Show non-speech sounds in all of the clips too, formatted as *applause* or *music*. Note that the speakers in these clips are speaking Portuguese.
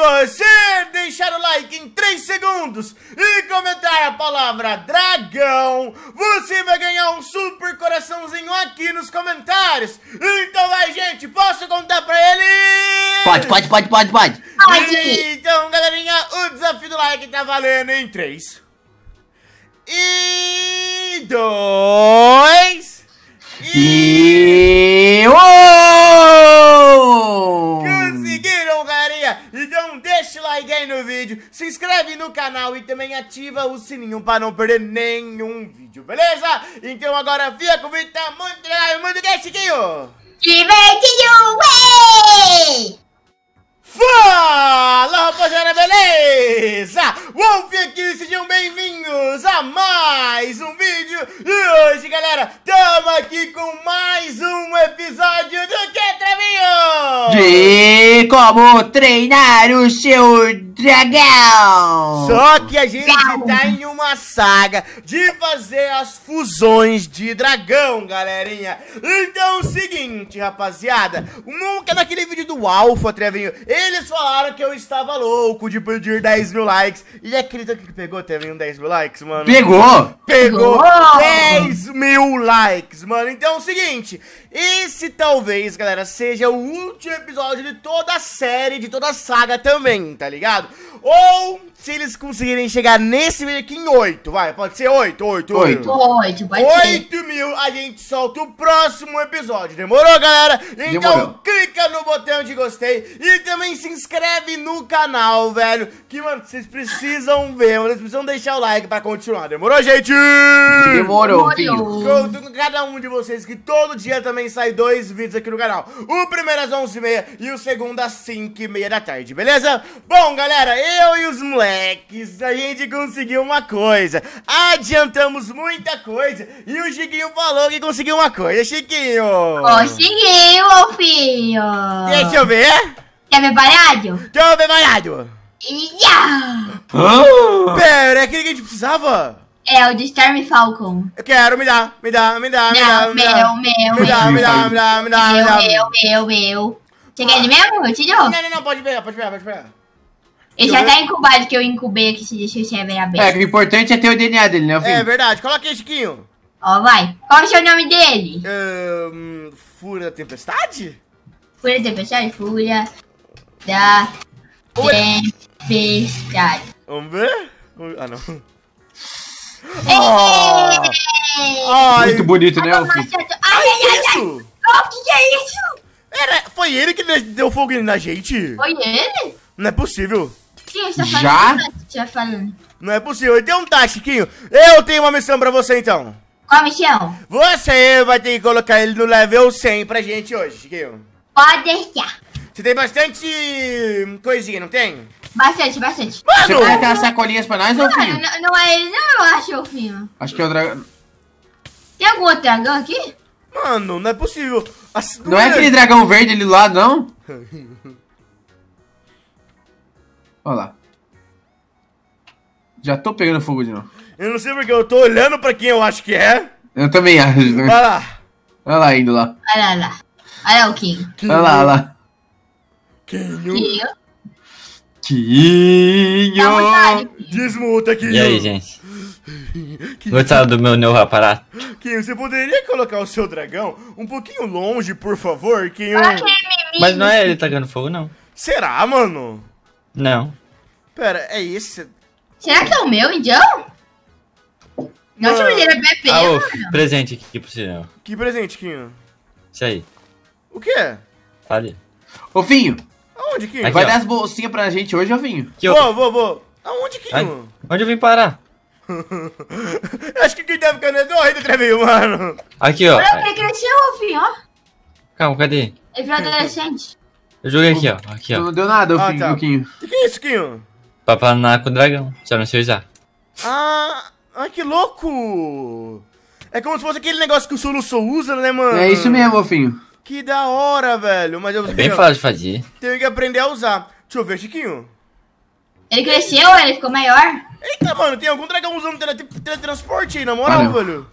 você deixar o like em 3 segundos e comentar a palavra dragão, você vai ganhar um super coraçãozinho aqui nos comentários. Então vai, gente, posso contar pra ele? Pode, pode, pode, pode, pode. Então, galerinha, o desafio do like tá valendo em 3 e dois e... e... Oh! deixa o like aí no vídeo, se inscreve no canal e também ativa o sininho para não perder nenhum vídeo, beleza? Então agora fica com o vídeo, tá muito legal, muito gay, Chiquinho? Divertido, ué! Fala, rapaziada, beleza? Wolf aqui, sejam bem-vindos a mais um vídeo E hoje, galera, tamo aqui com mais um episódio do Que Travinho? De como treinar o seu dragão Só que a gente Gau. tá em uma saga de fazer as fusões de dragão, galerinha Então é o seguinte, rapaziada Nunca naquele vídeo do Alpha, Trevinho eles falaram que eu estava louco de pedir 10 mil likes. E acredita que pegou também um 10 mil likes, mano? Pegou! Pegou, pegou. 10 mil likes, mano. Então é o seguinte: esse talvez, galera, seja o último episódio de toda a série, de toda a saga também, tá ligado? Ou se eles conseguirem chegar nesse vídeo aqui em 8, vai, pode ser 8, 8, 8. 8, vai 8 mil, a gente solta o próximo episódio, demorou, galera? Então demorou. clica no botão de gostei e também se inscreve no canal, velho, que, mano, vocês precisam ver, mano, vocês precisam deixar o like pra continuar, demorou, gente? Demorou, demorou. filho. Conto com cada um de vocês que todo dia também sai dois vídeos aqui no canal, o primeiro às 11h30 e o segundo às 5h30 da tarde, beleza? Bom, galera, eu e os moleques moleques, a gente conseguiu uma coisa. Adiantamos muita coisa e o Chiquinho falou que conseguiu uma coisa, Chiquinho. Ô, oh, Chiquinho, ô Deixa eu ver. É? Quer ver baralho? Quer ver baralho? Yeah! Oh. Pera, é aquele que a gente precisava? É, o de Storm Falcon. Eu quero, me dá, me dá, me dá, Não, me dá. Meu, me meu, me dá, meu. Me dá, me dá, me dá, me dá. Meu, meu, meu, meu. Você quer ele mesmo? Eu te dou. Não, não, não, pode pegar, pode pegar, pode pegar. Ele já tá incubado que eu incubei aqui, se deixa o a aberto. É, o importante é ter o DNA dele, né, filho? É verdade. Coloca aí, Chiquinho. Ó, vai. Qual é o seu nome dele? Um, Fura Tempestade? Fura Tempestade? Fura da Tempestade. Vamos ver? Ah, não. Oh! Ai, Muito bonito, né, Alfio? Ai, ai, ai, isso? Ai, o que, que é isso? Era, foi ele que deu fogo na gente? Foi ele? Não é possível. Sim, Já? Já falando. Não é possível. um então tá, Chiquinho. Eu tenho uma missão pra você, então. Qual missão? Você vai ter que colocar ele no level 100 pra gente hoje, Chiquinho. Pode deixar. Você tem bastante hum, coisinha, não tem? Bastante, bastante. Mano! Você vai aquelas sacolinhas pra nós, ou Elfinho? não, não é ele, não, eu acho, Elfinho. Acho que é o dragão... Tem algum outro dragão aqui? Mano, não é possível. As- Não é aquele dragão verde ali do lado, não? *laughs* Olha lá. Já tô pegando fogo de novo. Eu não sei porque eu tô olhando pra quem eu acho que é. Eu também acho. Né? Olha lá. Olha lá, indo lá. Olha lá. Olha lá o Kim. Olha lá, olha lá. Quinho. Quinho. Quinho. Desmuta, tá Quinho. E aí, gente? Gostaram do meu novo aparato? Quinho, você poderia colocar o seu dragão um pouquinho longe, por favor, Quinho? Mas não é ele tacando fogo, não. Será, mano? Não. Pera, é esse? Será que é o meu, então? Não, Nossa, ele é bebê, ah, uf, presente aqui pro senhor. Que presente, Quinho? Isso aí. O quê? Tá ali. Ô, Aonde, Quinho? Aqui, vai ó. dar as bolsinhas pra gente hoje, ô, Vinho? vou, vou, vou. Aonde, Quinho? Onde eu vim parar? *laughs* Acho que quem deve caneta é o rei do mano. Aqui, ó. Olha, o que ô, Finho, ó. Calma, cadê? Ele virou é adolescente. Eu joguei aqui, ó. Aqui, ó. Não deu nada, eu ah, tá. Luquinho. O que é isso, Quinho? Papanaco dragão. Já não sei usar. Ah, que louco! É como se fosse aquele negócio que o Soluço usa, né, mano? É isso mesmo, Golfinho. Que da hora, velho. Mas eu, é bem fácil de fazer. Tenho que aprender a usar. Deixa eu ver, Chiquinho. Ele cresceu? Ele ficou maior? Eita, mano, tem algum dragão usando teletransporte aí, na moral, ah, velho?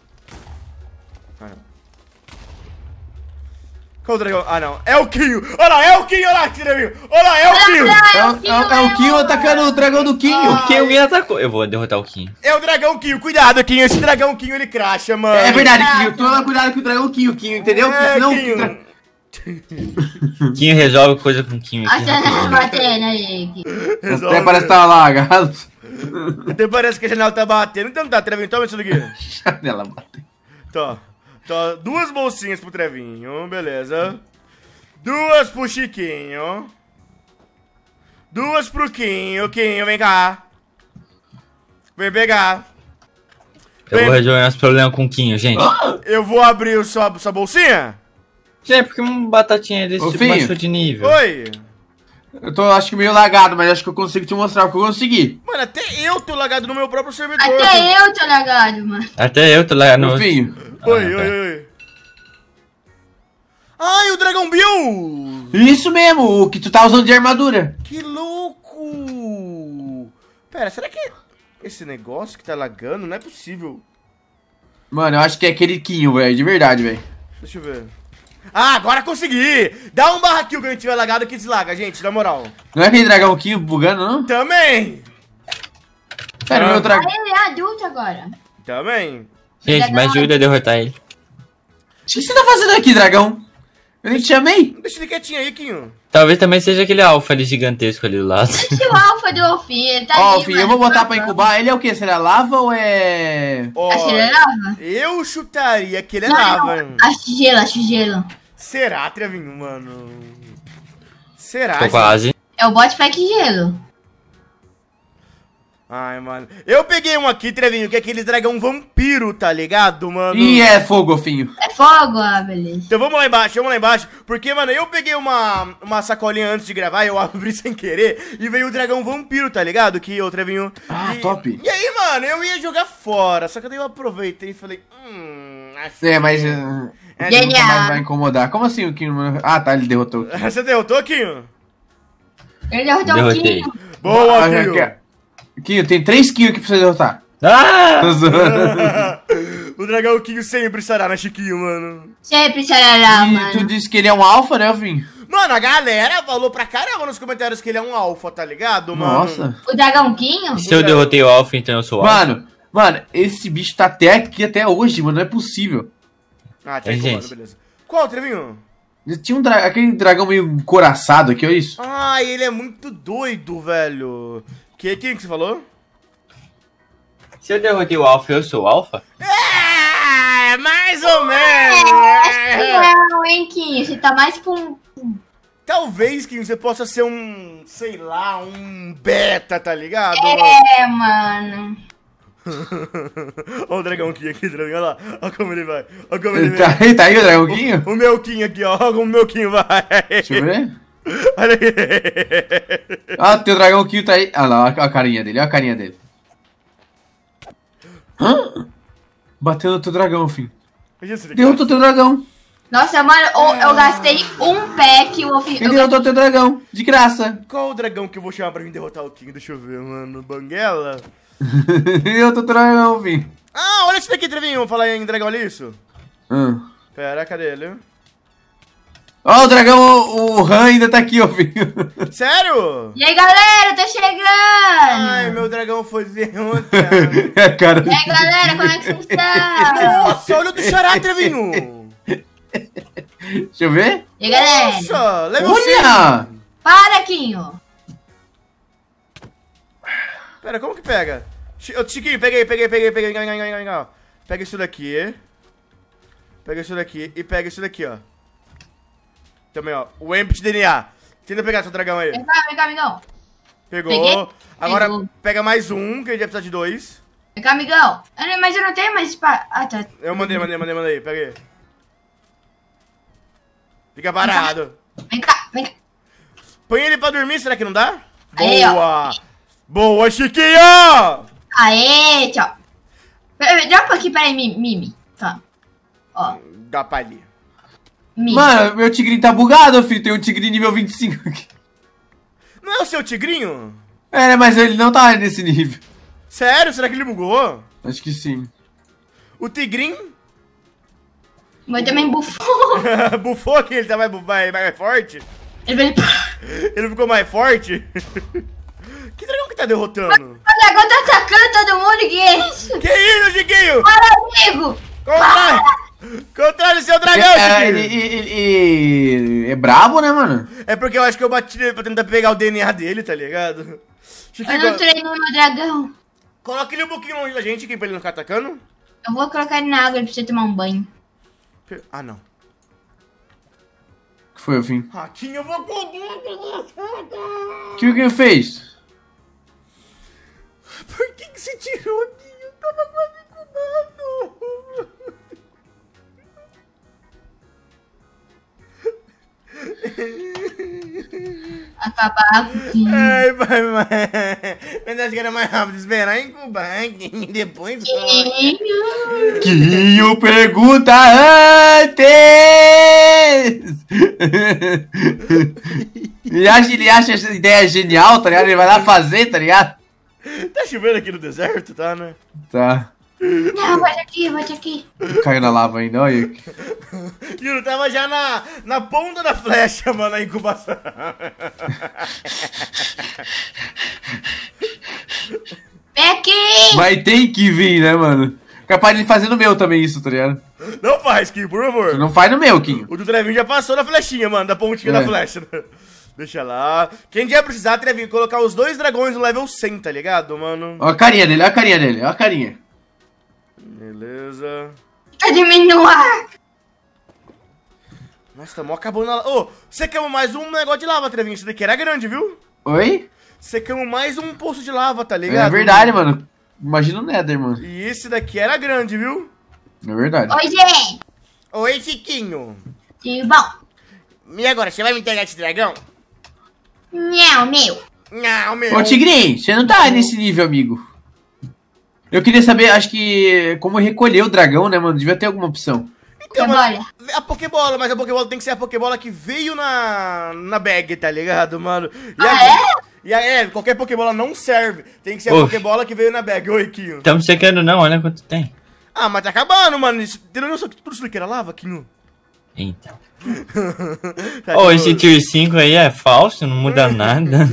Qual o dragão? Ah, não. É o Kinho. Olha lá, é o Kinho. Olha lá, que dragão. Olha lá, é o Kinho. É o ah, Kinho é atacando o dragão do Kinho. Ah. O Kinho me atacou. Eu vou derrotar o Kinho. É o dragão Kinho. Cuidado, Kinho. Esse dragão Kinho, ele cracha, mano. É verdade, Kinho. Toma cuidado com o dragão Kinho, Kinho. Entendeu? É, não, Kinho. *laughs* Kinho resolve coisa com Kinho. Aqui, Acho batendo aí, Até parece que tá lá, Até parece que a janela tá batendo. Então tá, Trevinho. Toma isso daqui. *laughs* janela bate. Toma. Então, duas bolsinhas pro Trevinho, beleza. Duas pro Chiquinho. Duas pro Quinho. Quinho, vem cá. Vem pegar. Eu vem... vou resolver esse problema com o Quinho, gente. Eu vou abrir sua, sua bolsinha? Gente, por que uma batatinha desse Ô, tipo baixou de nível? Oi. Eu tô, acho que meio lagado, mas acho que eu consigo te mostrar o que eu consegui. Mano, até eu tô lagado no meu próprio servidor. Até eu tô lagado, mano. Até eu tô lagado no... filho, Oi, oi, oi. Ai, o Dragon Bill! Isso mesmo, o que tu tá usando de armadura. Que louco! Pera, será que esse negócio que tá lagando não é possível? Mano, eu acho que é aquele Kinho, velho, de verdade, velho. Deixa eu ver. Ah, agora consegui! Dá um barra kill quando tiver lagado que deslaga, gente, na moral. Não é aquele dragão Kinho bugando, não? Também! Pera, ah. meu dragão... Ele é adulto agora. Também. Gente, mais ajuda a derrotar ele. O que você tá fazendo aqui, dragão? Eu nem te chamei. Deixa ele quietinho aí, Quinho. Talvez também seja aquele alfa ali gigantesco ali do lado. Deixa o alfa do Alfinho, ele tá Alfinho, eu vou botar pra incubar. Ele é o quê? Será lava ou é... Acho que ele é lava. Eu chutaria que ele é Não, lava. Não. Acho gelo, acho gelo. Será, Trevinho, mano? Será? Tô gente? quase. É o bot pack gelo. Ai, mano. Eu peguei um aqui, Trevinho, que é aquele dragão vampiro, tá ligado, mano? E é fogo, Finho. É fogo, ah, beleza. Então vamos lá embaixo, vamos lá embaixo. Porque, mano, eu peguei uma, uma sacolinha antes de gravar, eu *laughs* abri sem querer, e veio o dragão vampiro, tá ligado? Que o Trevinho. Ah, e... top. E aí, mano, eu ia jogar fora, só que daí eu aproveitei e falei. Hum. Assim... É, mas. Uh, é, é Genial. mais vai incomodar. Como assim o Kinho? Ah, tá, ele derrotou. *laughs* Você derrotou, Kinho? Ele derrotou Derrotei. o Kinho. Boa, ah, Kinho. Kinho, tem três Kinho aqui pra você derrotar. Ah! *laughs* o dragão Kinho sempre estará na Chiquinho, mano. Sempre estará lá, mano. Tu disse que ele é um alfa, né, Alfin? Mano, a galera falou pra caramba nos comentários que ele é um alfa, tá ligado, mano? Nossa. O dragão Kinho? Se eu derrotei o alfa, então eu sou alfa. Mano, mano, esse bicho tá até aqui até hoje, mano, não é possível. Ah, tá gente. beleza. Qual, Trevinho? Tinha um dra aquele dragão meio coraçado aqui, olha é isso. Ah, ele é muito doido, velho. Que, quem que você falou? Se eu derrotei o Alpha, eu sou o Alpha? É, mais ou é, menos. É, não, hein, Kim? Você tá mais com um... Talvez, Kim, você possa ser um, sei lá, um beta, tá ligado? É, mano. Olha *laughs* o dragão Kim aqui, tá dragão. Olha lá. Olha como ele vai. Olha como ele, ele tá, Tá aí o dragão Kim? O, o meu Kim aqui, ó. Olha como o meu Kim vai. Deixa eu ver. Olha aí. Ah, teu dragão Kill tá aí. Ah lá, olha a carinha dele, olha a carinha dele. Hã? Bateu no teu dragão, fim. Derrotou teu dragão. Nossa, mano, eu, eu ah. gastei um pack. Ele derrotou teu dragão, de graça. Qual o dragão que eu vou chamar pra mim derrotar o King? Deixa eu ver, mano. Banguela? *laughs* eu tô dragão, fim. Ah, olha esse daqui, Trevinho. Falar em dragão, olha isso. Hum. Pera, cadê ele? Ó, oh, o dragão, o, Han ainda tá aqui, ó, filho. Sério? E aí, galera, tô chegando! Ai, meu dragão foi ver ontem. *laughs* é, cara. E aí, galera, como é que vocês estão? Nossa, olha o do Xará, Trevinho! Deixa eu ver. E aí, galera? Nossa, level Olha! Para, Quinho! Pera, como que pega? Chiquinho, peguei, peguei, peguei, peguei. Pega isso daqui. Pega isso daqui e pega isso daqui, ó. Também, ó. O Empty DNA. Tenta pegar seu dragão aí. Vem cá, vem cá, amigão. Pegou. Peguei. Agora pega mais um, que a gente vai precisar de dois. Vem cá, amigão. Ah, mas eu não tenho mais espaço. Ah, tá. Eu mandei, mandei, mandei, mandei. Pega aí. Fica parado. Vem cá, vem cá. Põe ele pra dormir, será que não dá? Aê, Boa! Ó. Boa, Chiquinho! Aê, tchau. Dropa aqui, peraí, Mimi. Tá. Ó. Dá pra ali. Mano, meu tigrinho tá bugado, filho. Tem um tigrinho nível 25 aqui. Não é o seu tigrinho? É, né, mas ele não tá nesse nível. Sério? Será que ele bugou? Acho que sim. O tigrinho? Mas também bufou. *laughs* bufou que ele tá mais, mais, mais forte? Ele veio... ele ficou mais forte? que dragão que tá derrotando? O dragão tá atacando todo mundo, que é isso? Que isso, Chiquinho? Para, amigo! Como Para! Vai? Controle seu dragão, é, e, e, e, é brabo, né, mano? É porque eu acho que eu bati nele pra tentar pegar o DNA dele, tá ligado? Chiquinho, eu não treino meu dragão. Coloca ele um pouquinho longe da gente aqui pra ele não ficar atacando. Eu vou colocar ele na água pra você tomar um banho. Ah, não. que foi, Alfim? Ratinho, eu vou pegar O que o que fez? Por que que você tirou, aqui? Eu tava quase com dano. Acabar com Ai, pai, mãe. Mas acho que era mais rápido esperar em Cuba, hein? *laughs* Depois. Quinho. Quinho pergunta antes! ele, acha, ele acha essa ideia genial, tá ligado? Ele vai lá fazer, tá ligado? Tá chovendo aqui no deserto, tá, né? Tá. Não, bate aqui, bate aqui. Caiu na lava ainda, olha aí. Juro, tava já na, na ponta da flecha, mano, a incubação. quem? Mas tem que vir, né, mano? Capaz de fazer no meu também isso, tá ligado? Não faz, Kim, por favor. não faz no meu, Kim. O do Trevinho já passou na flechinha, mano, da pontinha é. da flecha. Deixa lá. Quem ia precisar, Trevinho, colocar os dois dragões no level 100, tá ligado, mano? Ó a carinha dele, ó a carinha dele, ó a carinha. Beleza. Tá diminuindo. Nossa, tá mó acabando a... Ô, oh, você mais um negócio de lava, Trevinho. Isso daqui era grande, viu? Oi? Você mais um poço de lava, tá ligado? É verdade, mano. Imagina o Nether, mano. E esse daqui era grande, viu? É verdade. Oi, gente. Oi, Chiquinho. Tudo bom? E agora, você vai me entregar esse dragão? Não, meu. Não, meu. Ô, Tigrinho, você não tá nesse nível, amigo. Eu queria saber, acho que como recolher o dragão, né, mano? Devia ter alguma opção. Então, mano, é a Pokébola, mas a Pokébola tem que ser a Pokébola que veio na, na bag, tá ligado, mano? E ah, a, é? E a, é, qualquer Pokébola não serve. Tem que ser a Pokébola que veio na bag. Oi, Kinho. Tamo secando não, olha quanto tem. Ah, mas tá acabando, mano. Isso, tirando só tudo isso que era lava, Kinho. Eita. Então. *laughs* Ô, oh, esse tier 5 aí é falso, não muda nada.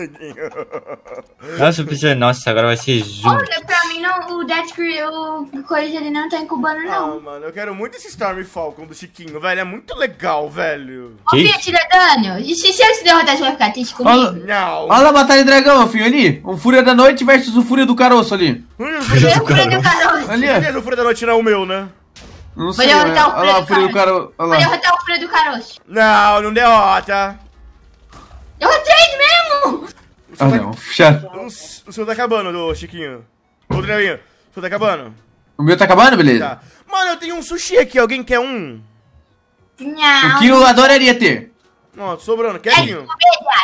*laughs* Nossa, pensei, nossa, agora vai ser zoom. Olha, pra mim não, o Death o Coisa ele não tá incubando, ah, não. Ah, mano, eu quero muito esse Storm Falcon do Chiquinho, velho. É muito legal, velho. Ô, filho, tira dano. E se, se eu se derrotar, você vai ficar triste comigo? Olha, não. Olha a batalha de dragão, filho, ali. O Fúria da Noite versus o Fúria do Caroço ali. Fúria do Caroço. Ali, é. O Fúria da Noite não é o meu, né? Não sei, Vai derrotar né? o Alfredo Caro... Vai derrotar o do Caroço. Não, não derrota. Derrotei mesmo! Ah, não. Fechado. O seu tá acabando, do Chiquinho. Ô, Drevinho, o seu tá acabando. O meu tá acabando, beleza? Tá. Mano, eu tenho um sushi aqui. Alguém quer um? Não. O que eu adoraria ter. Não, sobrando. Quer, Guinho?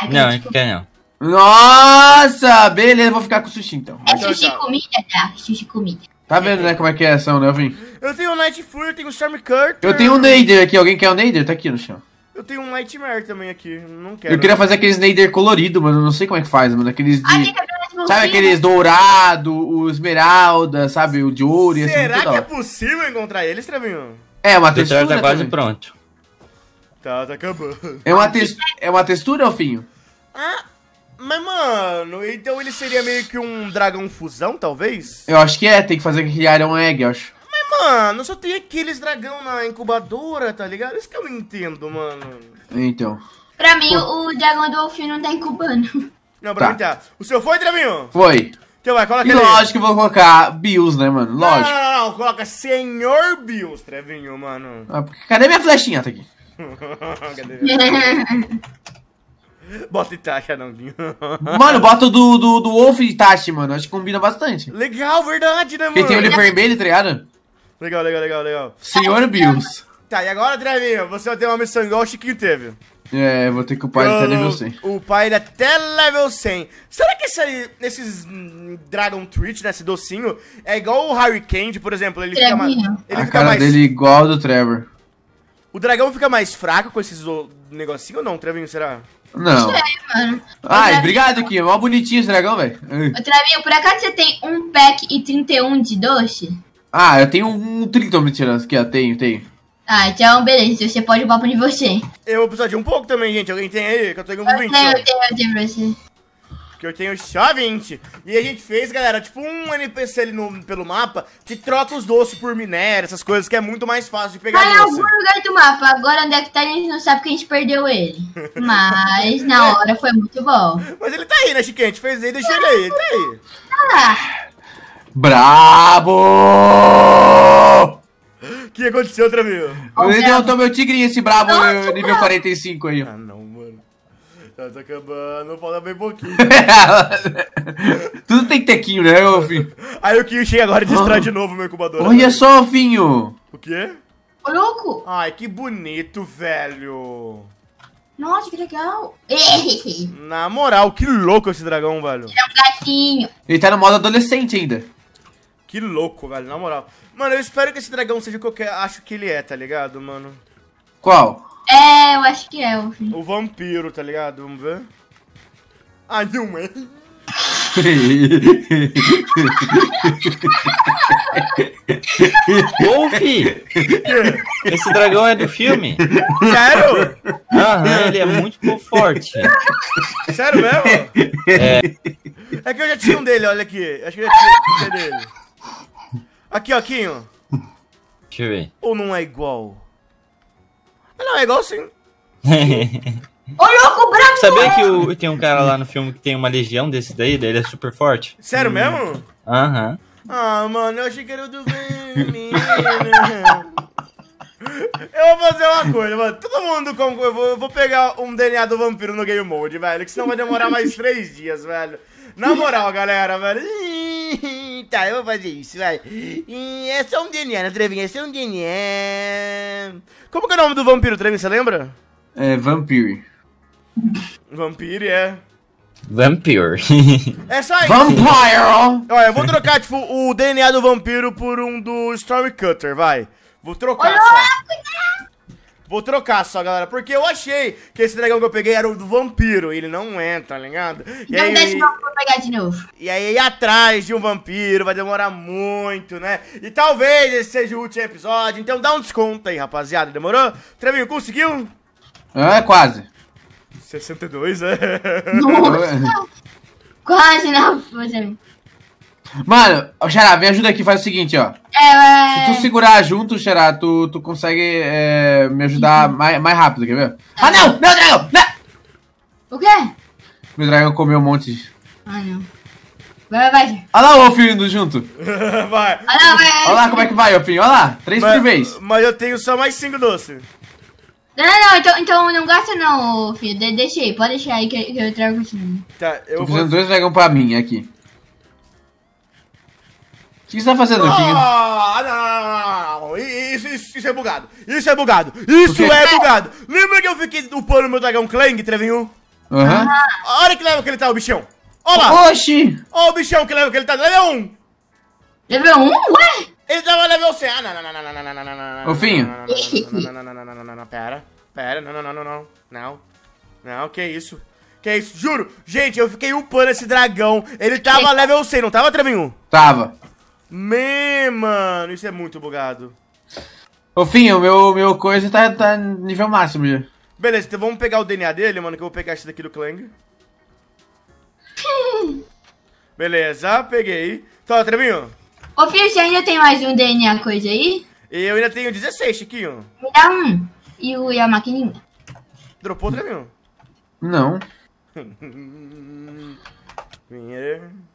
É não, não quer não. Nossa, beleza. Vou ficar com o sushi, então. É sushi comida, tá? Sushi comida. Tá vendo, né, como é que é essa, né, Elvin? Eu tenho o Night Fury, eu tenho o Storm Curtain. Eu tenho o Nader aqui, alguém quer o Nader? Tá aqui no chão. Eu tenho um Nightmare também aqui, não quero. Eu queria fazer aqueles Nader colorido, mano, não sei como é que faz, mano, aqueles de... É sabe aqueles né? dourado, o esmeralda, sabe? O de ouro e assim. Será que é possível encontrar eles, Trevinho? É, uma textura. O tá quase né, pronto. Tá, tá acabando. É uma, tex... é uma textura, Alfinho? Ah, mas, mano, então ele seria meio que um dragão fusão, talvez? Eu acho que é, tem que fazer aquele Iron Egg, eu acho. Mas, mano, só tem aqueles dragão na incubadora, tá ligado? Isso que eu não entendo, mano. Então. Pra mim, Pô. o dragão do Alfino não tá incubando. Não, pra tá. mim tá. O seu foi, Draminho? Foi. Então vai, coloca e lógico que eu vou colocar Bills, né, mano? Lógico. Não, não, não, coloca Senhor Bills, Trevinho, mano. Ah, cadê minha flechinha? Tá aqui. *laughs* *laughs* cadê minha *laughs* Bota Itachi, anãozinho. Mano, bota o do, do, do Wolf e Itachi, mano. Acho que combina bastante. Legal, verdade, né, mano? Porque tem olho vermelho, tá ligado? Legal, legal, legal, legal. Senhor Bills. Tá, e agora, Trevinho, você vai ter uma missão igual o Chiquinho teve. É, vou ter que o pai até level 100. O pai ele até level 100. Será que esse, esses hum, Dragon Twitch, né, esse docinho, é igual o Harry Candy, por exemplo? Ele fica, mais, ele A fica cara mais... dele é igual ao do Trevor. O dragão fica mais fraco com esses negocinho ou não, Trevinho, será? Não. Isso Sei, mano. Ai, obrigado, Kim. Mó bonitinho esse dragão, velho. Travinho, por acaso você tem um pack e 31 de doce? Ah, eu tenho um 30 mentiras aqui, ó. Tenho, tenho. Ah, então beleza, você pode o papo de você. Eu vou precisar de um pouco também, gente. Alguém tem aí? Que eu tô um 20. Eu tenho, eu tenho, eu tenho pra você que eu tenho só 20. E a gente fez, galera, tipo um NPC ali no, pelo mapa que troca os doces por minério, essas coisas que é muito mais fácil de pegar Vai em algum lugar do mapa, agora onde é que tá a gente não sabe porque a gente perdeu ele. *laughs* Mas na hora foi muito bom. Mas ele tá aí, né, Chiquinha? A gente fez aí, deixa ele tá aí, ele tá aí. Tá ah. lá. Brabo! O que aconteceu, Tramil? Ele derrotou meu tigrinho, esse brabo, nível 45 aí. Ah, não. Tá, tá acabando, falta bem pouquinho. *laughs* Tudo tem tequinho, né, Alfin? Aí o Kinho chega agora e destrói oh. de novo o meu incubador. Olha só, Alfinho! O quê? Ô, louco! Ai, que bonito, velho! Nossa, que legal! *laughs* Na moral, que louco esse dragão, velho! Ele é um gatinho! Ele tá no modo adolescente ainda. Que louco, velho, na moral. Mano, eu espero que esse dragão seja o que eu acho que ele é, tá ligado, mano? Qual? É, eu acho que é, o fim. O vampiro, tá ligado? Vamos ver. Ah, não é. Wolf! É. Esse dragão é do filme? Sério? Aham, ele é muito forte. Sério mesmo? É. é que eu já tinha um dele, olha aqui. Acho que eu já tinha um dele. Aqui, ó, Quinho. Deixa eu ver. Ou não é igual? Ah, não, é igual assim. Ô, louco, branco! Sabia é. que o, tem um cara lá no filme que tem uma legião desse daí, daí ele é super forte? Sério mesmo? Aham. Ah, mano, eu achei que era o do menino. Eu vou fazer uma coisa, mano. Todo mundo com. Eu vou, eu vou pegar um DNA do vampiro no game mode, velho. Que senão vai demorar mais três dias, velho. Na moral, galera, velho. *laughs* tá, eu vou fazer isso, vai. É só um DNA, né, Trevinha? É só um DNA. Como que é o nome do vampiro, Trevinha, você lembra? É, Vampire. Vampire, é. Vampire. é só isso. Vampire! Olha, eu vou trocar, tipo, o DNA do vampiro por um do Stormcutter, vai. Vou trocar só. Cuidado. Vou trocar só, galera, porque eu achei que esse dragão que eu peguei era o do vampiro. Ele não é, tá ligado? E não, aí, deixa eu pegar de novo. E aí, ir atrás de um vampiro vai demorar muito, né? E talvez esse seja o último episódio, então dá um desconto aí, rapaziada. Demorou? Trevinho, conseguiu? É, quase. 62, é. Nossa. *laughs* quase não, né, Benjamin. Mano, Xará, me ajuda aqui, faz o seguinte, ó. É... é. Se tu segurar junto, Xará, tu, tu consegue é, me ajudar uhum. mais, mais rápido, quer ver? Ah, ah não! Meu dragão! Não! O quê? Meu dragão comeu um monte. Ah, não. Vai, vai, vai. Olha lá o Wolfinho indo junto. *laughs* vai. Olha lá, vai. Olha lá como é que vai, Wolfinho. Olha lá, três mas, por vez. Mas eu tenho só mais cinco doces. Não, não, não, então, então não gasta não, filho. De, deixa aí, pode deixar aí que, que eu trago o Tá, eu Tô vou... dois dragão pra mim aqui. O que você tá fazendo, Kim? Ah, não, não, não, não. Isso, isso, isso, é bugado. Isso é bugado. Isso é bugado. Lembra que eu fiquei upando meu dragão Clang, Trevinho? Aham. Uhum. Olha que leva que ele tá, o bichão. Olha lá. Oxi. Olha o bichão que leva que ele tá. Level 1. Level 1? Ué? Ele tava level 100. Ah, não, não, não, não, não, não, não, não, não. não, Não, não, não, não, não, não, não, Pera. Pera. Não, não, não, não, não. Não. Não, que isso. Que isso, juro. Gente, eu fiquei upando esse dragão. Ele tava level 100, não tava, Trevinho? Tava. Man, mano, isso é muito bugado. Ô, Finho, meu, meu coisa tá, tá nível máximo já. Beleza, então vamos pegar o DNA dele, mano, que eu vou pegar esse daqui do Clang. *laughs* Beleza, peguei. Toma, Trevinho. Ô, Fio, você ainda tem mais um DNA coisa aí? Eu ainda tenho 16, Chiquinho. Me dá um. E, o, e a maquininha? Dropou, Trevinho? Não. *laughs*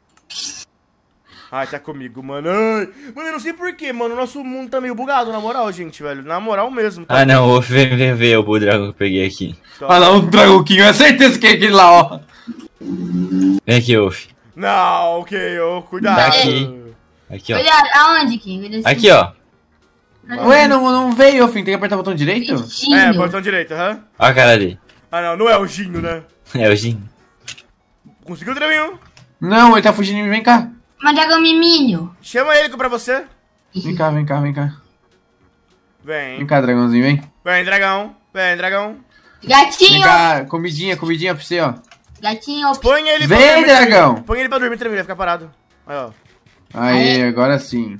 Ai, tá comigo, mano. Ai, mano, eu não sei porquê, mano. O nosso mundo tá meio bugado, na moral, gente, velho. Na moral mesmo. Tá? Ah, não, Vou ver, ver. o dragão que eu peguei aqui. Olha então, ah, né? lá, o dragãoquinho, é certeza que é aquele lá, ó. Vem aqui, Wolf. Não, ok, ô, cuidado. Daqui. Tá aqui, ó. Olha, aonde, Kim? Aqui, ó. Ué, não, não veio, Fim. Tem que apertar o botão direito? Vitinho. É, botão direito, aham. Uhum. Olha a cara ali. Ah, não, não é o Ginho, né? É o Ginho. Conseguiu, o Trevinho? Não, ele tá fugindo de mim, vem cá. Madagão Miminho. Chama ele pra você. Vem cá, vem cá, vem cá. Vem. Vem cá, dragãozinho, vem. Vem, dragão. Vem, dragão. Gatinho. Vem cá, comidinha, comidinha pra você, ó. Gatinho. Põe ele pra Vem, dragão. Põe ele pra dormir tranquilo, vai ficar parado. Aí, ó. Aí, agora sim.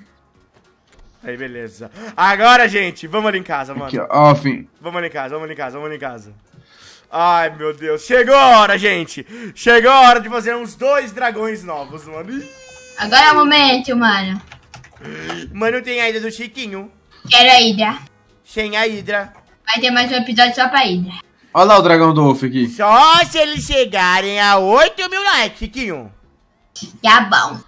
Aí, beleza. Agora, gente, vamos ali em casa, mano. Aqui, ó, ó fim. Vamos ali em casa, vamos ali em casa, vamos ali em casa. Ai, meu Deus. Chegou a hora, gente. Chegou a hora de fazer uns dois dragões novos, mano. Ih. Agora é o momento, mano. Mano, tem a Hidra do Chiquinho. Quero a Hidra. Sem a Hidra. Vai ter mais um episódio só pra Hidra. Olha lá o dragão do Wolf aqui. Só se eles chegarem a 8 mil likes, Chiquinho. Tá bom.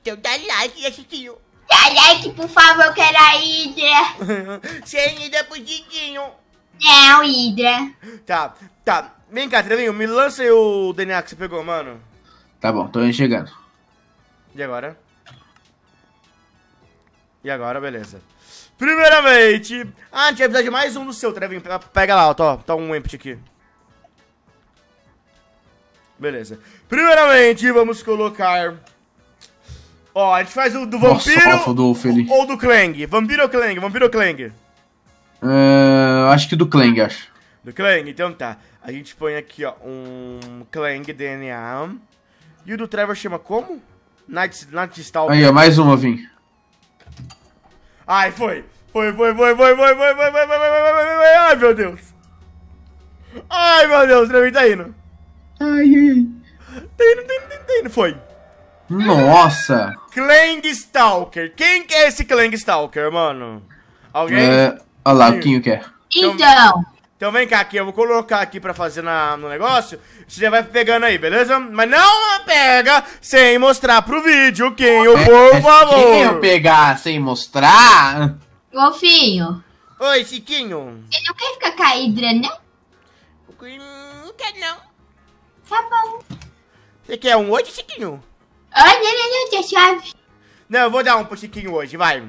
Então dá like, né, Chiquinho? Dá like, por favor, eu quero a Hidra. *laughs* Sem Hidra pro Chiquinho. Não, Hidra. Tá, tá. Vem cá, Trevinho, me lança aí o DNA que você pegou, mano. Tá bom, tô enxergando. E agora? E agora, beleza. Primeiramente... Ah, a gente vai precisar de mais um do seu, Trevin. Pega, pega lá, ó. Tá, tá um empty aqui. Beleza. Primeiramente, vamos colocar... Ó, a gente faz o do vampiro Nossa, ou, do ou do Clang. Vampiro ou Clang? Vampiro ou Clang? Uh, acho que do Clang, acho. Do Clang? Então tá. A gente põe aqui, ó, um Clang DNA. E o do Trevor chama como? Night, Night Stalker. Aí, ó, mais uma, Vim. Ai, foi. Foi, foi, foi, foi, foi, foi, foi, foi, foi, foi, foi, foi, foi, Ai, meu Deus. Ai, meu Deus, pra mim tá indo. Ai, ai, ai. Tá indo, tá indo, tá indo. Foi. Nossa. Clang Stalker. Quem que é esse Clang Stalker, mano? Alguém? É, olha lá, quem quer. Então... Então vem cá aqui, eu vou colocar aqui pra fazer na, no negócio. Você já vai pegando aí, beleza? Mas não pega sem mostrar pro vídeo, quem eu, é, é, por favor. É, quem eu pegar sem mostrar? Golfinho. Oi, Chiquinho. Você não quer ficar com a Hidra, né? Não quer não. Tá bom. Você quer um hoje, Chiquinho? Olha, oh, não, não, não, tia chave. Não, eu vou dar um pro Chiquinho hoje, vai.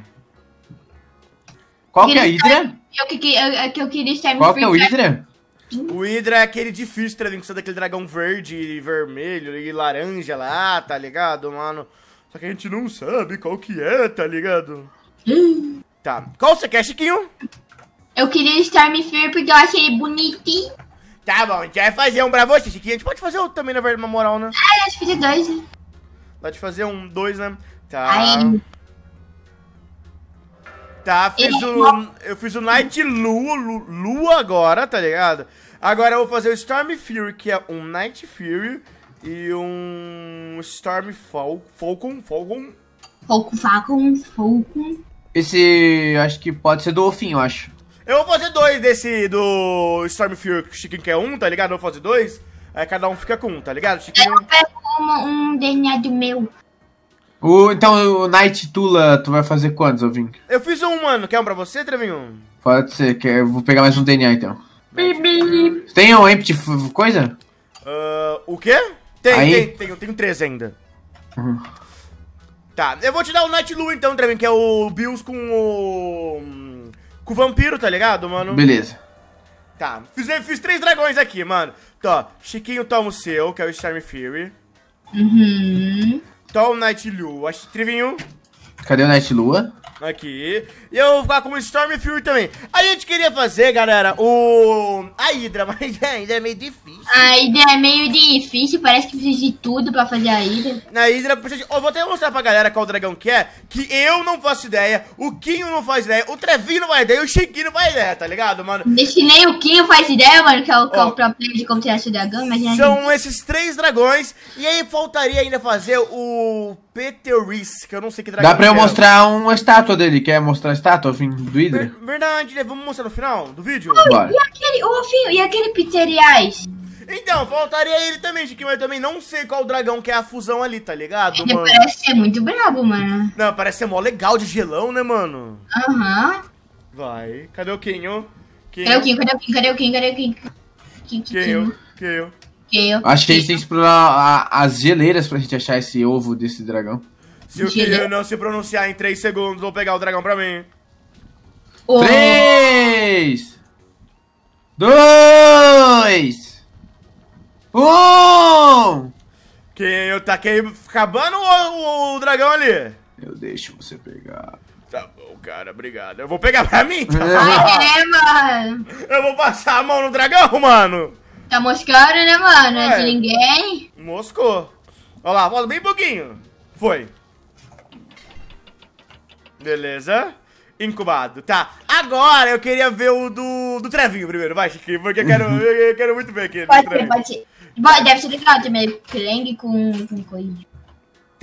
Qual que é a Hidra? Eu que, eu, é que eu queria estar Qual que é o Hydra? Hum? O Hydra é aquele difícil, tá ligado? Daquele dragão verde e vermelho e laranja lá, tá ligado, mano? Só que a gente não sabe qual que é, tá ligado? Hum. Tá. Qual você quer, Chiquinho? Eu queria Stormfear porque eu achei bonitinho. Tá bom, a gente vai fazer um pra você, Chiquinho. A gente pode fazer outro também, na verdade, na moral, né? Ah, eu acho que fazer dois, né? fazer um, dois, né? Tá. Aí. Tá, fiz eu, o, eu fiz o Night Lua, Lua agora, tá ligado? Agora eu vou fazer o Storm Fury, que é um Night Fury e um Storm Fal Falcon, Falcon. Falcon, Falcon, Falcon. Esse, acho que pode ser do Ofinho, eu acho. Eu vou fazer dois desse, do Storm Fury, que o Chiquinho quer um, tá ligado? Eu vou fazer dois, aí cada um fica com um, tá ligado? Chicken... Eu pego um, um DNA do meu. O, então, o Night Tula, tu vai fazer quantos, Alvin? Eu fiz um, mano. Quer um pra você, Trevinho? Pode ser, quer, eu vou pegar mais um DNA, então. Tem um empty coisa? Uh, o quê? Tem, Aí... tem, tem. Eu tenho três ainda. Uhum. Tá, eu vou te dar o Night Lua, então, Trevinho, que é o Bills com o... Com o Vampiro, tá ligado, mano? Beleza. Tá, fiz, fiz três dragões aqui, mano. Tá, Chiquinho toma o seu, que é o Storm Fury. Uhum. Tall Night Lua. acho em um. Cadê o Night Lua? Aqui. E eu vou ficar com o Storm Fury também. A gente queria fazer, galera, o. A Hydra, *laughs* mas a Hydra é meio difícil. A Hydra é meio difícil, parece que precisa de tudo pra fazer a Hydra. Na Hydra precisa de. vou até mostrar pra galera qual dragão que é, que eu não faço ideia, o Kinho não faz ideia, o Trevinho não faz ideia, o Chiquinho não faz ideia, tá ligado, mano? Deixa nem o Kinho faz ideia, mano, que é o, oh. que é de como tirar esse dragão, imagina. É São esses três dragões, e aí faltaria ainda fazer o Peter que eu não sei que dragão Dá pra eu é. mostrar uma estátua dele, quer é mostrar a estátua, fim do Hydra? Ver, verdade, né? Vamos mostrar no final do vídeo? Oh, Bora. E aquele, o filho, e aquele Peter Então, faltaria ele também, Chiquinho, mas eu também não sei qual dragão que é a fusão ali, tá ligado, ele mano? parece ser muito brabo, mano. Não, parece ser mó legal de gelão, né, mano? Aham. Vai, cadê o Kinho? Cadê o Kinho? Cadê o Kinho? Cadê o Quinho? Cadê o Kinho. Kinho. Kinho. Eu Acho que a gente tem que explorar as geleiras pra gente achar esse ovo desse dragão. Se o filho não se pronunciar em 3 segundos, vou pegar o dragão pra mim. 3, 2, 1. Que eu taquei acabando o, o, o, dragão ali. Eu deixo você pegar. Tá bom, cara, obrigado. Eu vou pegar pra mim, tá? *laughs* Ah, é, mano. Eu vou passar a mão no dragão, mano. Tá moscando, né, mano? É. De é. ninguém. Moscou. Olha lá, volta bem pouquinho. Foi. Beleza. Incubado. Tá. Agora eu queria ver o do, do Trevinho primeiro. Vai, Chiquinho, porque eu quero, *laughs* eu, quero muito ver aqui. Pode ser, pode ser. Deve ser legal também. Clang com, com coisa.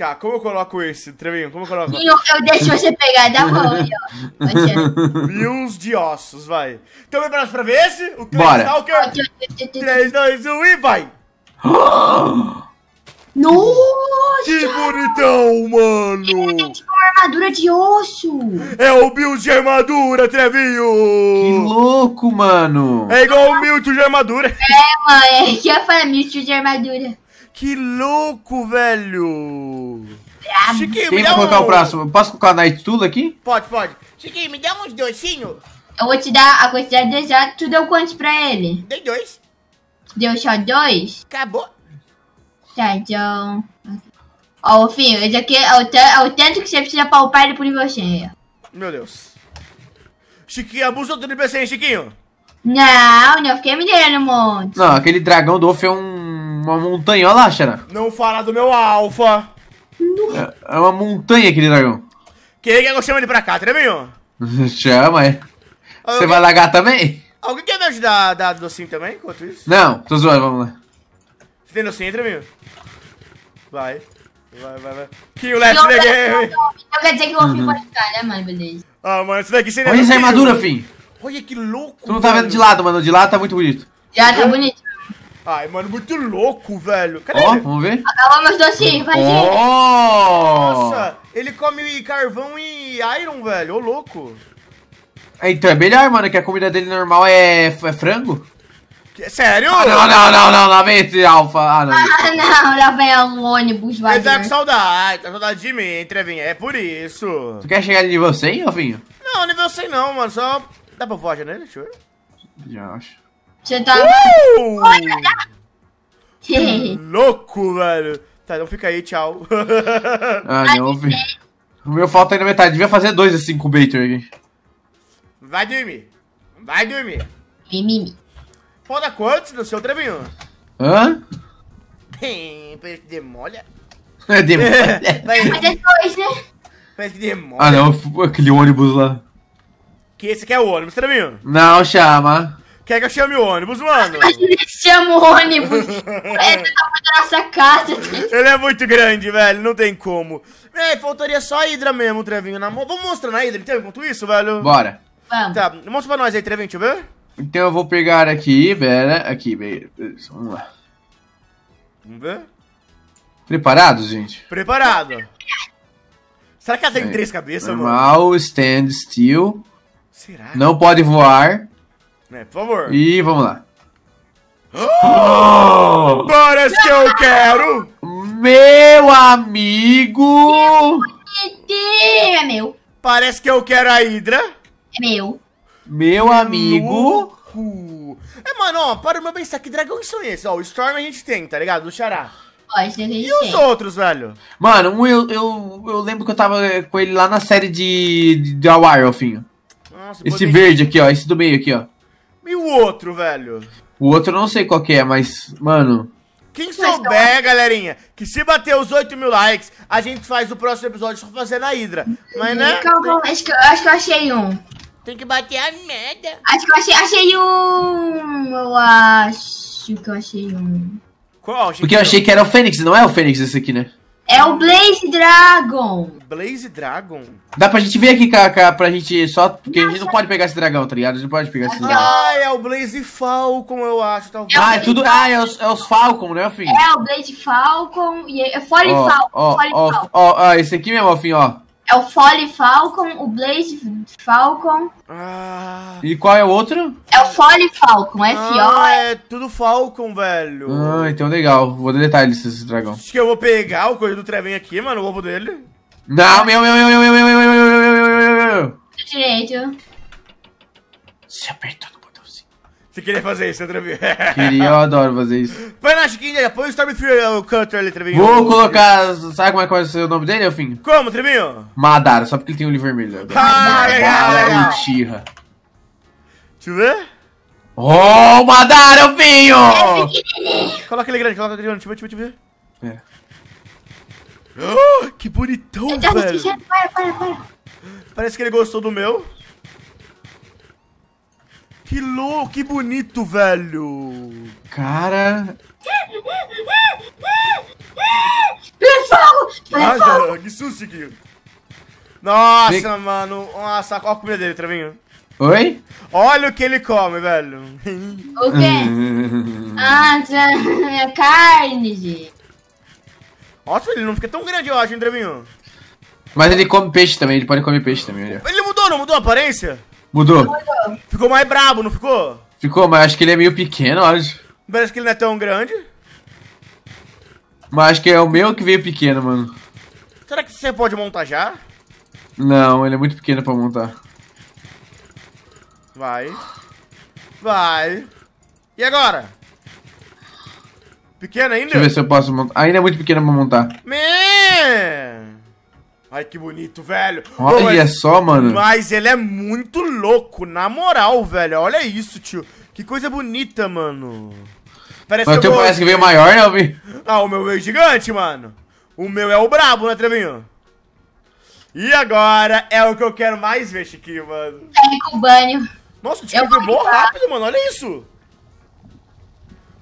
Tá, como eu coloco esse, Trevinho? Como eu coloco? Eu, eu deixo você pegar da mão aí, ó. Bills de ossos, vai. Então, preparados pra ver esse? O Clay Bora. Stalker? 3, 2, 1 e vai! *gasps* Nossa! Que bonitão, mano! Tipo uma armadura de osso! É o Bills de armadura, Trevinho! Que louco, mano! É igual o Mewtwo de armadura! É, mano, é que eu falo Mewtwo de armadura. Que louco, velho! Ah. Chiquinho, Quem me dá vai colocar um... o próximo? Posso colocar na Tula aqui? Pode, pode. Chiquinho, me dá uns docinhos. Eu vou te dar a quantidade de já. Tu deu quantos pra ele? Dei dois. Deu só dois? Acabou. Tá, então... Ó, oh, filho, esse aqui é o, é o tanto que você precisa palpar ele por você. Meu Deus. Chiquinho, abusou do NPC, hein, Chiquinho? Não, não fiquei me dando um monte. Não, aquele dragão do Wolf é um uma montanha, olha lá, Xana. Não fala do meu alfa. É, é uma montanha aquele dragão. Quem quer é que eu chame ele pra cá, treminho? *laughs* Chama, é. Alguém... Você vai lagar também? Alguém quer me ajudar a dar docinho também, enquanto isso? Não, tô zoando, vamos lá. Você tem docinho, treminho? Vai. Vai, vai, vai. Que Kill, let's the game! Eu quero dizer que o Wolfinho pode ficar, né, mano? Beleza. Ah, mano, isso daqui seria... Olha essa armadura, Fim! Olha que louco, Tu não tá vendo de lado, mano. De lado tá muito bonito. Já, tá bonito. Ai, mano, muito louco, velho. Ó, ele? vamos ver. Acabou meus docinhos, vai, Oh, Nossa, ele come carvão e iron, velho. Ô, louco. É, Então é melhor, mano, que a comida dele normal é, é frango. Que- Sério? Ah, não, não, não, não, lá vem esse alfa. Ah, não. Ah, não, lá vem o ônibus Ele tá né? com saudade, tá com saudade de mim, entrevinha. É por isso. Tu quer chegar ali de você, Alfinho? Não, nível 100 não, mano. Só. Dá pra voar a janela? Deixa eu ver. Já acho. Você tá. Uh! Que *laughs* louco, velho. Tá, então fica aí, tchau. *laughs* ah, não, vi. O meu falta ainda metade. Devia fazer dois assim com o Bater aqui. Vai dormir. Vai dormir. dormir. Foda quantos no seu trevinho? Hã? Bem, parece que demolha. É demolha. *laughs* é dois, né? Parece que demolha. Ah, não. Aquele ônibus lá. Que esse aqui é o ônibus, trevinho? Não, chama. Quer que eu chame o ônibus, mano? Imagina *laughs* chama o ônibus. *laughs* é, tá nossa casa. Ele é muito grande, velho. Não tem como. É, faltaria só a Hydra mesmo, Trevinho. Na mão. Vamos mostrar na Hydra, então, enquanto isso, velho? Bora. Vamos. Tá, mostra pra nós aí, Trevinho, deixa eu ver. Então eu vou pegar aqui, pera. Aqui, pera. Vamos lá. Vamos ver? Preparado, gente? Preparado. Será que ela tem três cabeças, Normal, mano? Normal, stand still. Será? Não pode voar. Né, por favor. E vamos lá. Oh! *gasps* Parece que eu quero! Meu amigo! É meu. Parece que eu quero a Hidra. É meu. Meu amigo. É, mano, ó, para o meu pensar, que dragões é esse? Ó, o Storm a gente tem, tá ligado? Do Xará. e tem. os outros, velho? Mano, um eu, eu, eu lembro que eu tava com ele lá na série de, de, de Awire, Alfinho. Nossa, esse verde aqui, ó, esse do meio aqui, ó. E o outro, velho? O outro eu não sei qual que é, mas, mano. Quem souber, é. galerinha, que se bater os 8 mil likes, a gente faz o próximo episódio só fazendo a hidra Mas, né? Calma, então, acho que, acho que eu achei um. Tem que bater a merda. Acho que eu achei, achei um. Eu acho que eu achei um. Qual? Porque eu achei que era o Fênix, não é o Fênix esse aqui, né? É o Blaze Dragon. Blaze Dragon? Dá pra gente ver aqui, Kaká, pra gente só. Porque a gente não pode pegar esse dragão, tá ligado? A gente não pode pegar esse dragão. Ah, é o Blaze Falcon, eu acho, talvez. Tá é ah, é tudo. Ah, é os, é os Falcon, né, Alfim? É o Blaze Falcon e. É, é Fore oh, Falcon. Ó, ó, ó, esse aqui mesmo, Alfim, ó. É o Fole Falcon, o Blaze Falcon. Ah. E qual é o outro? É o Fole Falcon, F-O. Ah, é tudo Falcon, velho. Ah, então legal. Vou deletar ele, esse dragão. Acho que eu vou pegar o coisa do Treven aqui, mano, o ovo dele. Não, meu, meu, meu, meu, meu, meu, meu, meu, meu, meu, meu, meu. Direito. Se meu, você queria fazer isso, Trevinho? *laughs* Queria, eu adoro fazer isso. Põe na chiquinha, põe o Through Cutter, ali, Trevinho. Vou colocar. Sabe como é que vai ser o nome dele, Elfim? Como, Trevinho? Madara, só porque ele tem o um livro vermelho. Ah, Madara legal, legal. Deixa eu ver. Oh, Madara, Elfinho! coloca ele grande, coloca ele grande, deixa eu ver, deixa eu ver. É. Oh, que bonitão, velho. Parece que ele gostou do meu. Que louco, que bonito, velho. Cara. Tem fogo! Tem fogo! *laughs* que susto, Chiquinho. Nossa, Vem- mano. Nossa, olha a comida dele, Trevinho. Tá Oi? Olha o que ele come, velho. O quê? *laughs* Ah, minha carne, gente. Nossa, ele não fica tão grande, eu acho, hein, Trevinho? Mas ele come peixe também, ele pode comer peixe também, olha. Ele mudou, não mudou a aparência? Mudou. Ficou mais brabo, não ficou? Ficou, mas acho que ele é meio pequeno, acho. Parece acho que ele não é tão grande. Mas acho que é o meu que veio pequeno, mano. Será que você pode montar já? Não, ele é muito pequeno pra montar. Vai. Vai. E agora? Pequeno ainda? Deixa eu ver se eu posso montar. Ainda é muito pequeno pra montar. Man! Ai, que bonito, velho. Olha Pô, é só, mano. Mas ele é muito louco, na moral, velho. Olha isso, tio. Que coisa bonita, mano. Parece mas que o teu vou... parece que veio maior, né, Vi? Ah, o meu veio gigante, mano. O meu é o brabo, né, Trevinho? E agora é o que eu quero mais ver, Chiquinho, mano. É, banho. Nossa, o Chiquinho voou rápido, mano. Olha isso.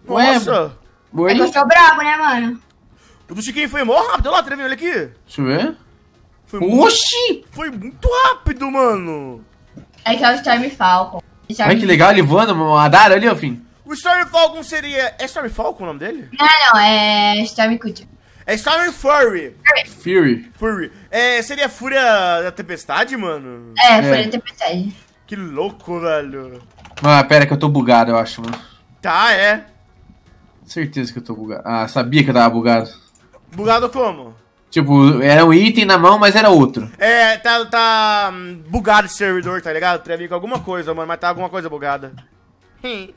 Ué, Nossa. Ele é que brabo, né, mano? O do Chiquinho foi mó rápido. Olha lá, Trevinho, olha aqui. Deixa eu ver. Foi Oxi! Muito, foi muito rápido, mano. É que é o Storm Falcon. Storm Olha que legal, ele voando, uma Adara ali, ó, fim. O Storm Falcon seria... É Storm Falcon o nome dele? Não, não, é Storm Cutie. É Storm Fury. Fury. Fury. É, seria Fúria da Tempestade, mano? É, é, Fúria da Tempestade. Que louco, velho. Ah, pera que eu tô bugado, eu acho, mano. Tá, é. Certeza que eu tô bugado. Ah, sabia que eu tava bugado. Bugado como? Tipo, era um item na mão, mas era outro. É, tá, tá hum, bugado esse servidor, tá ligado? Treve com alguma coisa, mano, mas tá alguma coisa bugada. *laughs*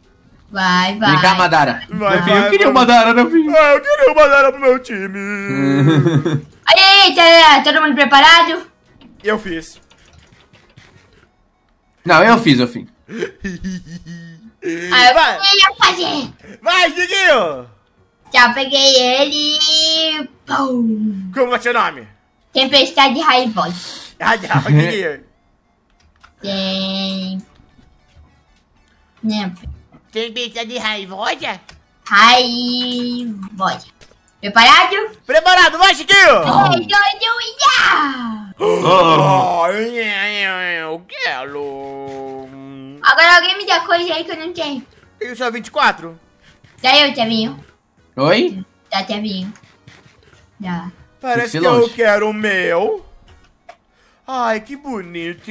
Vai, vai. Vem cá, Madara. Vai, eu, vai, é, eu queria uma o Madara, meu filho. Ah, eu queria o Madara pro meu time. *laughs* aí, aí, tá, tá, tá, todo mundo preparado? Eu fiz. Não, eu fiz, eu fiz. ah, eu vai. fazer. Vai, Diguinho. Já peguei ele e. Pum! Como é seu nome? Tempestade Raivosa. Ah, *laughs* não, queria. É? Tem. Tempestade Raivosa? Raivosa. Preparado? Preparado, vai, Chiquinho! Aleluia! Oh, eu quero. Agora alguém me dá coisa aí que eu não tenho. É eu sou 24. Já eu, Tavinho. Oi? Já te aviso. Já. Parece que longe. eu quero o meu. Ai, que bonito. *laughs*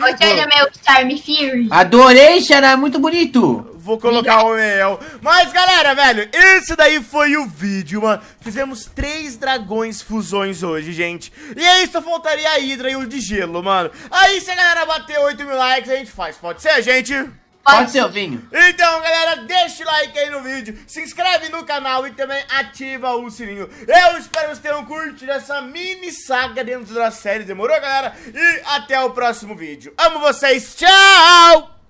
Olha é meu Charme Fury. Adorei, é muito bonito. Vou colocar o meu. Mas, galera, velho, esse daí foi o vídeo, mano. Fizemos três dragões fusões hoje, gente. E aí é só faltaria a Hydra e o de gelo, mano. Aí, se a galera bater 8 mil likes, a gente faz. Pode ser, gente? Pode ser o vinho. Então, galera, deixa o like aí no vídeo, se inscreve no canal e também ativa o sininho. Eu espero que vocês tenham curtido essa mini saga dentro da série, demorou, galera? E até o próximo vídeo. Amo vocês, tchau!